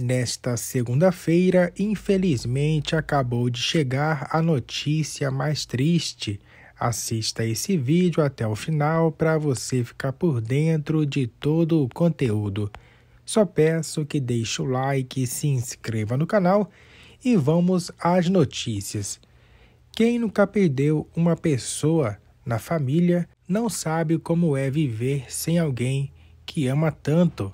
Nesta segunda-feira, infelizmente, acabou de chegar a notícia mais triste. Assista esse vídeo até o final para você ficar por dentro de todo o conteúdo. Só peço que deixe o like, se inscreva no canal e vamos às notícias. Quem nunca perdeu uma pessoa na família não sabe como é viver sem alguém que ama tanto.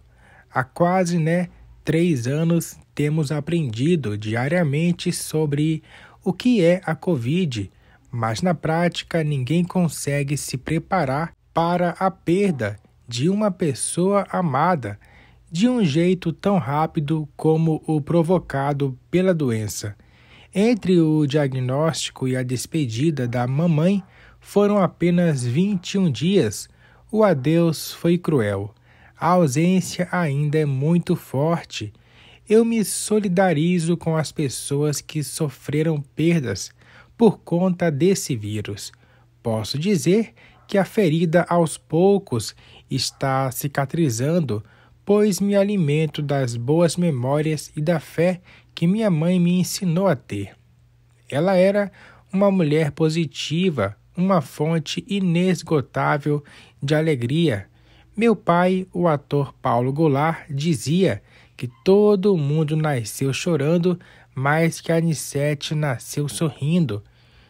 Há quase, né? três anos temos aprendido diariamente sobre o que é a Covid, mas na prática ninguém consegue se preparar para a perda de uma pessoa amada de um jeito tão rápido como o provocado pela doença. Entre o diagnóstico e a despedida da mamãe foram apenas 21 dias. O adeus foi cruel a ausência ainda é muito forte. Eu me solidarizo com as pessoas que sofreram perdas por conta desse vírus. Posso dizer que a ferida aos poucos está cicatrizando, pois me alimento das boas memórias e da fé que minha mãe me ensinou a ter. Ela era uma mulher positiva, uma fonte inesgotável de alegria meu pai, o ator Paulo Goulart, dizia que todo mundo nasceu chorando, mas que a Anissete nasceu sorrindo.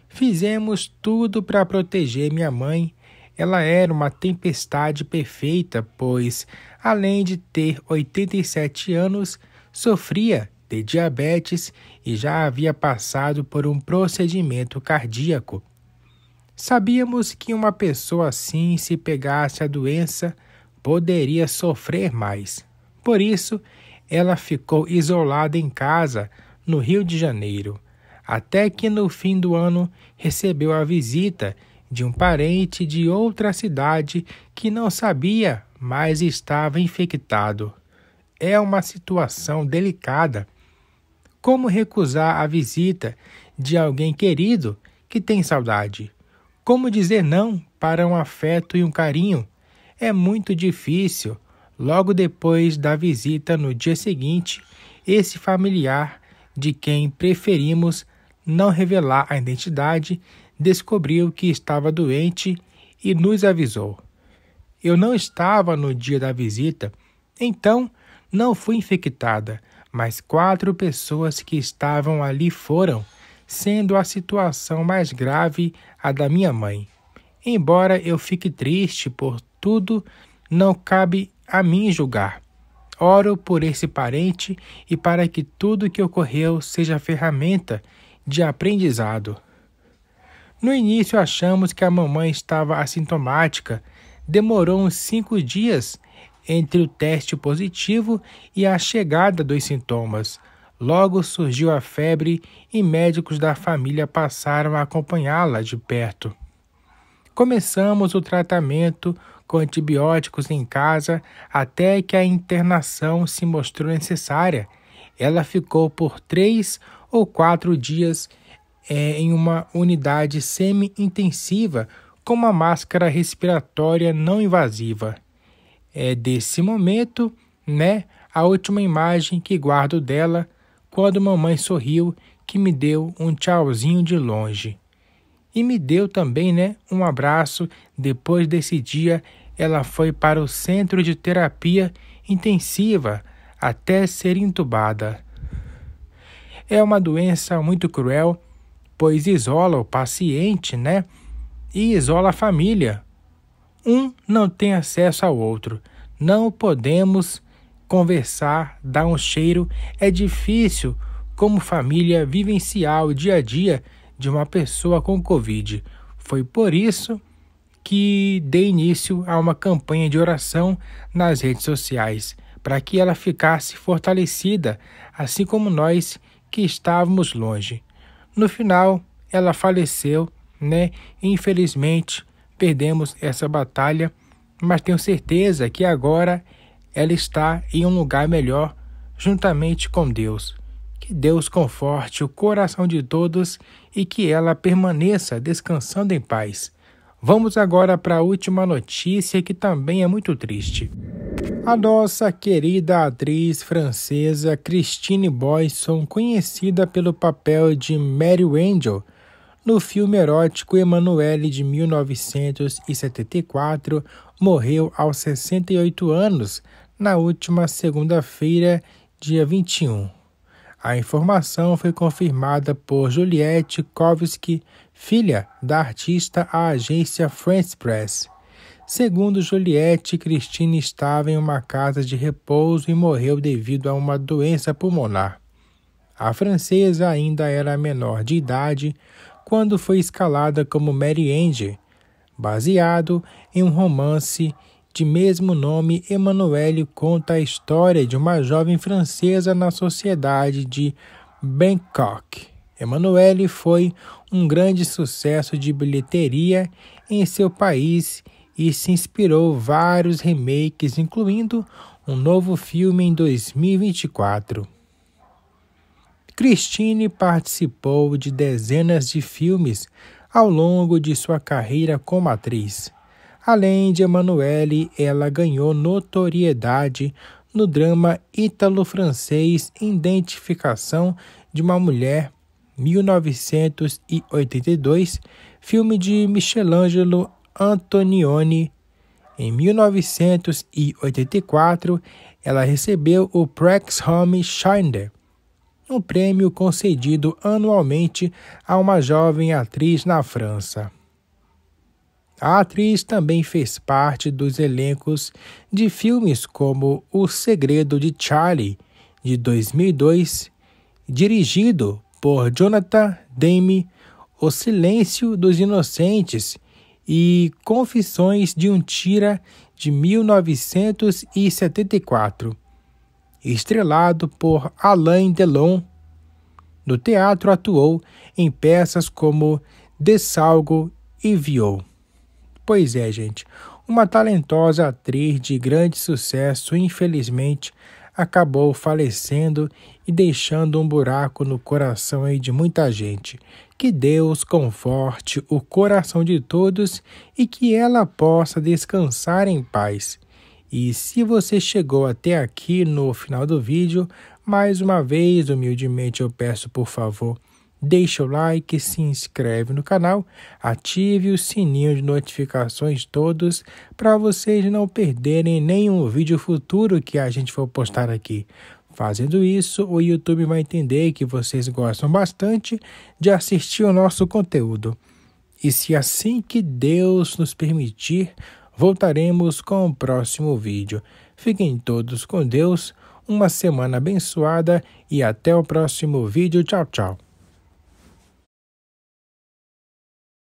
Fizemos tudo para proteger minha mãe. Ela era uma tempestade perfeita, pois, além de ter 87 anos, sofria de diabetes e já havia passado por um procedimento cardíaco. Sabíamos que uma pessoa assim, se pegasse a doença, poderia sofrer mais. Por isso, ela ficou isolada em casa, no Rio de Janeiro, até que no fim do ano recebeu a visita de um parente de outra cidade que não sabia, mas estava infectado. É uma situação delicada. Como recusar a visita de alguém querido que tem saudade? Como dizer não para um afeto e um carinho? é muito difícil. Logo depois da visita no dia seguinte, esse familiar de quem preferimos não revelar a identidade descobriu que estava doente e nos avisou. Eu não estava no dia da visita, então não fui infectada, mas quatro pessoas que estavam ali foram, sendo a situação mais grave a da minha mãe. Embora eu fique triste por tudo não cabe a mim julgar. Oro por esse parente e para que tudo que ocorreu seja ferramenta de aprendizado. No início achamos que a mamãe estava assintomática. Demorou uns cinco dias entre o teste positivo e a chegada dos sintomas. Logo surgiu a febre e médicos da família passaram a acompanhá-la de perto. Começamos o tratamento com antibióticos em casa até que a internação se mostrou necessária. Ela ficou por três ou quatro dias é, em uma unidade semi-intensiva com uma máscara respiratória não invasiva. É desse momento, né, a última imagem que guardo dela quando mamãe sorriu que me deu um tchauzinho de longe e me deu também né, um abraço. Depois desse dia, ela foi para o centro de terapia intensiva até ser entubada. É uma doença muito cruel, pois isola o paciente, né? E isola a família. Um não tem acesso ao outro. Não podemos conversar, dar um cheiro. É difícil, como família, vivenciar o dia a dia de uma pessoa com Covid. Foi por isso que dei início a uma campanha de oração nas redes sociais, para que ela ficasse fortalecida, assim como nós que estávamos longe. No final, ela faleceu, né? Infelizmente, perdemos essa batalha, mas tenho certeza que agora ela está em um lugar melhor juntamente com Deus. Que Deus conforte o coração de todos e que ela permaneça descansando em paz. Vamos agora para a última notícia que também é muito triste. A nossa querida atriz francesa Christine Boisson, conhecida pelo papel de Mary Angel no filme erótico Emanuele de 1974, morreu aos 68 anos na última segunda-feira, dia 21. A informação foi confirmada por Juliette Kowalski, filha da artista à agência France Press. Segundo Juliette, Cristina estava em uma casa de repouso e morreu devido a uma doença pulmonar. A francesa ainda era menor de idade quando foi escalada como Mary Ange, baseado em um romance de mesmo nome, Emmanuelle conta a história de uma jovem francesa na sociedade de Bangkok. Emmanuelle foi um grande sucesso de bilheteria em seu país e se inspirou vários remakes, incluindo um novo filme em 2024. Christine participou de dezenas de filmes ao longo de sua carreira como atriz. Além de Emanuele, ela ganhou notoriedade no drama ítalo-francês Identificação de uma Mulher, 1982, filme de Michelangelo Antonioni. Em 1984, ela recebeu o Prex Home Schindler, um prêmio concedido anualmente a uma jovem atriz na França. A atriz também fez parte dos elencos de filmes como O Segredo de Charlie, de 2002, dirigido por Jonathan Demme, O Silêncio dos Inocentes e Confissões de um Tira, de 1974, estrelado por Alain Delon. No teatro atuou em peças como Dessalgo e Viol. Pois é, gente. Uma talentosa atriz de grande sucesso, infelizmente, acabou falecendo e deixando um buraco no coração aí de muita gente. Que Deus conforte o coração de todos e que ela possa descansar em paz. E se você chegou até aqui no final do vídeo, mais uma vez, humildemente eu peço por favor Deixa o like, se inscreve no canal, ative o sininho de notificações todos para vocês não perderem nenhum vídeo futuro que a gente for postar aqui. Fazendo isso, o YouTube vai entender que vocês gostam bastante de assistir o nosso conteúdo. E se assim que Deus nos permitir, voltaremos com o próximo vídeo. Fiquem todos com Deus, uma semana abençoada e até o próximo vídeo. Tchau, tchau.